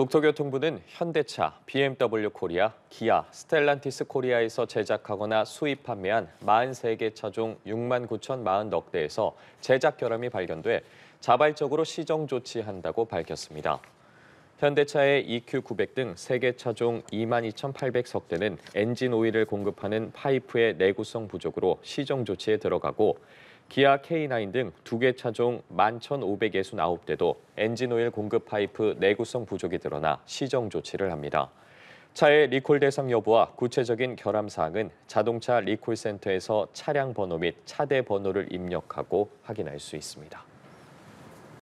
국토교통부는 현대차, BMW 코리아, 기아, 스텔란티스 코리아에서 제작하거나 수입 판매한 43개 차종 6만 9,040억 대에서 제작 결함이 발견돼 자발적으로 시정 조치한다고 밝혔습니다. 현대차의 EQ900 등 3개 차종 22,800석 대는 엔진 오일을 공급하는 파이프의 내구성 부족으로 시정 조치에 들어가고 기아 K9 등 두 개 차종 11,569대도 엔진오일 공급 파이프 내구성 부족이 드러나 시정 조치를 합니다. 차의 리콜 대상 여부와 구체적인 결함 사항은 자동차 리콜 센터에서 차량 번호 및 차대 번호를 입력하고 확인할 수 있습니다.